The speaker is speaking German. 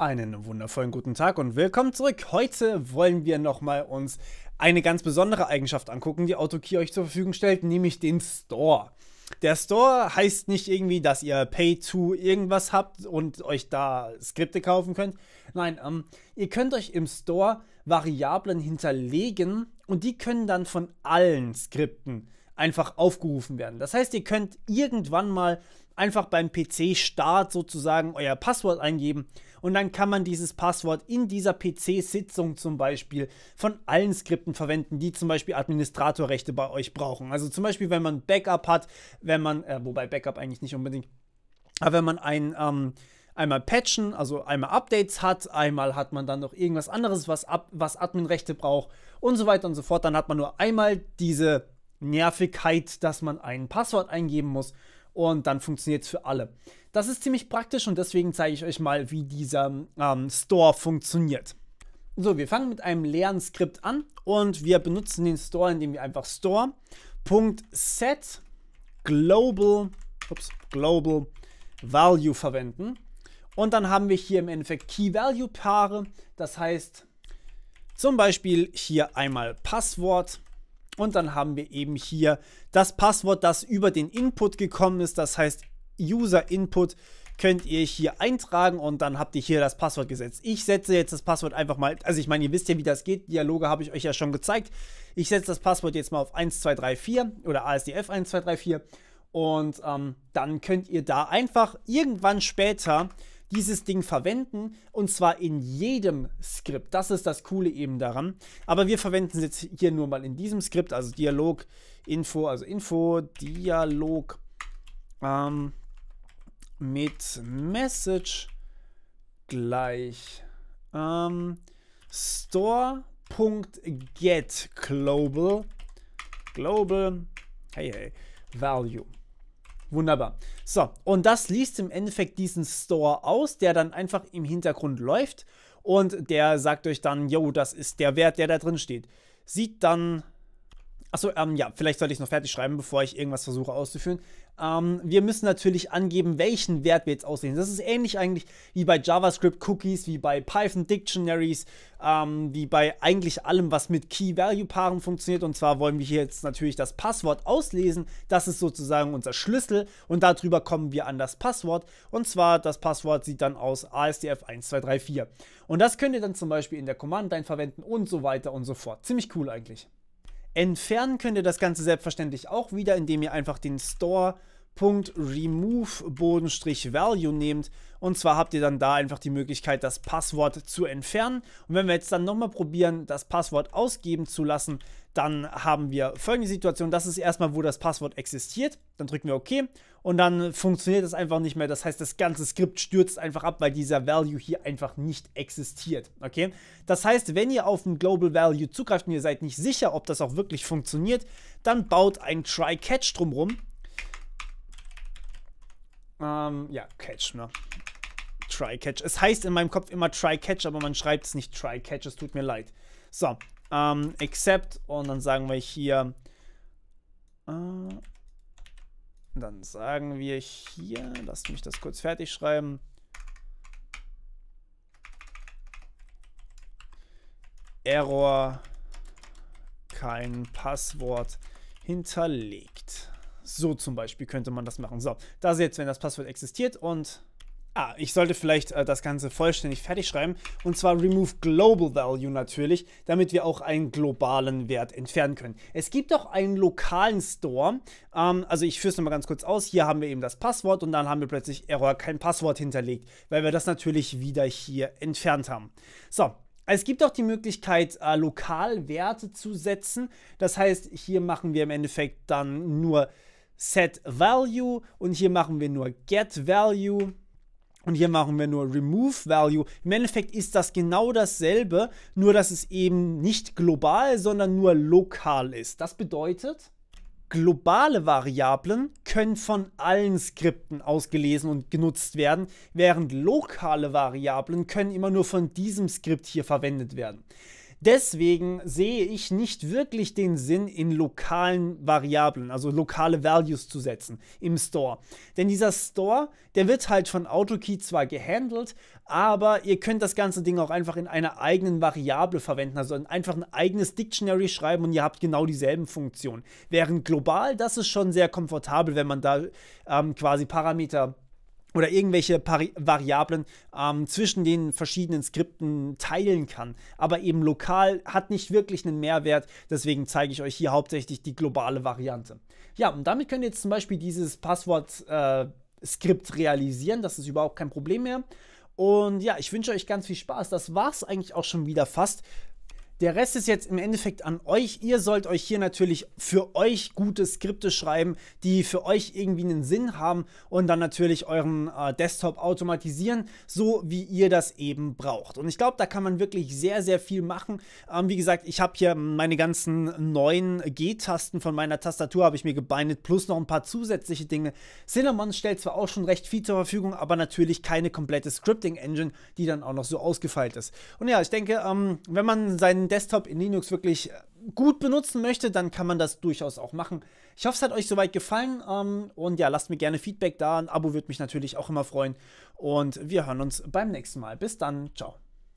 Einen wundervollen guten Tag und willkommen zurück. Heute wollen wir nochmal uns eine ganz besondere Eigenschaft angucken, die AutoKey euch zur Verfügung stellt, nämlich den Store. Der Store heißt nicht irgendwie, dass ihr Pay to irgendwas habt und euch da Skripte kaufen könnt. Nein, ähm, ihr könnt euch im Store Variablen hinterlegen und die können dann von allen Skripten einfach aufgerufen werden. Das heißt, ihr könnt irgendwann mal einfach beim PC-Start sozusagen euer Passwort eingeben und dann kann man dieses Passwort in dieser PC-Sitzung zum Beispiel von allen Skripten verwenden, die zum Beispiel Administratorrechte bei euch brauchen. Also zum Beispiel, wenn man Backup hat, wenn man, äh, wobei Backup eigentlich nicht unbedingt, aber wenn man ein, ähm, einmal Patchen, also einmal Updates hat, einmal hat man dann noch irgendwas anderes, was, ab, was Adminrechte braucht und so weiter und so fort, dann hat man nur einmal diese Nervigkeit, dass man ein Passwort eingeben muss und dann funktioniert es für alle. Das ist ziemlich praktisch und deswegen zeige ich euch mal, wie dieser ähm, Store funktioniert. So, wir fangen mit einem leeren Skript an und wir benutzen den Store, indem wir einfach store.set global, global value verwenden. Und dann haben wir hier im Endeffekt Key-Value-Paare. Das heißt, zum Beispiel hier einmal Passwort und dann haben wir eben hier das Passwort, das über den Input gekommen ist. Das heißt, User Input könnt ihr hier eintragen und dann habt ihr hier das Passwort gesetzt. Ich setze jetzt das Passwort einfach mal, also ich meine, ihr wisst ja, wie das geht, Dialoge habe ich euch ja schon gezeigt. Ich setze das Passwort jetzt mal auf 1234 oder ASDF 1234 und ähm, dann könnt ihr da einfach irgendwann später dieses Ding verwenden und zwar in jedem Skript. Das ist das Coole eben daran. Aber wir verwenden es jetzt hier nur mal in diesem Skript, also Dialog, Info, also Info, Dialog ähm, mit Message gleich ähm, store.get global global hey hey value Wunderbar. So, und das liest im Endeffekt diesen Store aus, der dann einfach im Hintergrund läuft und der sagt euch dann, yo, das ist der Wert, der da drin steht. Sieht dann Achso, ähm, ja, vielleicht sollte ich es noch fertig schreiben, bevor ich irgendwas versuche auszuführen. Ähm, wir müssen natürlich angeben, welchen Wert wir jetzt auslesen. Das ist ähnlich eigentlich wie bei JavaScript-Cookies, wie bei Python-Dictionaries, ähm, wie bei eigentlich allem, was mit Key-Value-Paaren funktioniert. Und zwar wollen wir hier jetzt natürlich das Passwort auslesen. Das ist sozusagen unser Schlüssel und darüber kommen wir an das Passwort. Und zwar, das Passwort sieht dann aus ASDF1234. Und das könnt ihr dann zum Beispiel in der Command-Line verwenden und so weiter und so fort. Ziemlich cool eigentlich. Entfernen könnt ihr das Ganze selbstverständlich auch wieder, indem ihr einfach den Store remove-value nehmt. Und zwar habt ihr dann da einfach die Möglichkeit, das Passwort zu entfernen. Und wenn wir jetzt dann nochmal probieren, das Passwort ausgeben zu lassen, dann haben wir folgende Situation. Das ist erstmal, wo das Passwort existiert. Dann drücken wir OK und dann funktioniert das einfach nicht mehr. Das heißt, das ganze Skript stürzt einfach ab, weil dieser Value hier einfach nicht existiert. Okay? Das heißt, wenn ihr auf ein Global Value zugreift und ihr seid nicht sicher, ob das auch wirklich funktioniert, dann baut ein Try-Catch drumherum ähm, ja, Catch, ne? Try-Catch. Es heißt in meinem Kopf immer Try-Catch, aber man schreibt es nicht Try-Catch. Es tut mir leid. So, ähm, Accept und dann sagen wir hier. Äh, dann sagen wir hier, lasst mich das kurz fertig schreiben. Error, kein Passwort hinterlegt. So zum Beispiel könnte man das machen. So, da ist jetzt, wenn das Passwort existiert und Ah, ich sollte vielleicht äh, das Ganze vollständig fertig schreiben. Und zwar remove global value natürlich, damit wir auch einen globalen Wert entfernen können. Es gibt auch einen lokalen Store. Ähm, also ich führe es nochmal ganz kurz aus. Hier haben wir eben das Passwort und dann haben wir plötzlich Error kein Passwort hinterlegt, weil wir das natürlich wieder hier entfernt haben. So, es gibt auch die Möglichkeit, äh, lokal Werte zu setzen. Das heißt, hier machen wir im Endeffekt dann nur Set Value und hier machen wir nur Get Value. Und hier machen wir nur Remove Value. Im Endeffekt ist das genau dasselbe, nur dass es eben nicht global, sondern nur lokal ist. Das bedeutet, globale Variablen können von allen Skripten ausgelesen und genutzt werden, während lokale Variablen können immer nur von diesem Skript hier verwendet werden. Deswegen sehe ich nicht wirklich den Sinn, in lokalen Variablen, also lokale Values zu setzen im Store. Denn dieser Store, der wird halt von AutoKey zwar gehandelt, aber ihr könnt das ganze Ding auch einfach in einer eigenen Variable verwenden, also einfach ein eigenes Dictionary schreiben und ihr habt genau dieselben Funktionen. Während global, das ist schon sehr komfortabel, wenn man da ähm, quasi Parameter oder irgendwelche Pari Variablen ähm, zwischen den verschiedenen Skripten teilen kann. Aber eben lokal hat nicht wirklich einen Mehrwert, deswegen zeige ich euch hier hauptsächlich die globale Variante. Ja, und damit könnt ihr jetzt zum Beispiel dieses Passwort-Skript äh, realisieren, das ist überhaupt kein Problem mehr. Und ja, ich wünsche euch ganz viel Spaß. Das war es eigentlich auch schon wieder fast der Rest ist jetzt im Endeffekt an euch. Ihr sollt euch hier natürlich für euch gute Skripte schreiben, die für euch irgendwie einen Sinn haben und dann natürlich euren äh, Desktop automatisieren, so wie ihr das eben braucht. Und ich glaube, da kann man wirklich sehr, sehr viel machen. Ähm, wie gesagt, ich habe hier meine ganzen neuen G-Tasten von meiner Tastatur habe ich mir gebindet, plus noch ein paar zusätzliche Dinge. Cinnamon stellt zwar auch schon recht viel zur Verfügung, aber natürlich keine komplette Scripting-Engine, die dann auch noch so ausgefeilt ist. Und ja, ich denke, ähm, wenn man seinen Desktop in Linux wirklich äh, gut benutzen möchte, dann kann man das durchaus auch machen. Ich hoffe, es hat euch soweit gefallen ähm, und ja, lasst mir gerne Feedback da. Ein Abo würde mich natürlich auch immer freuen und wir hören uns beim nächsten Mal. Bis dann, ciao.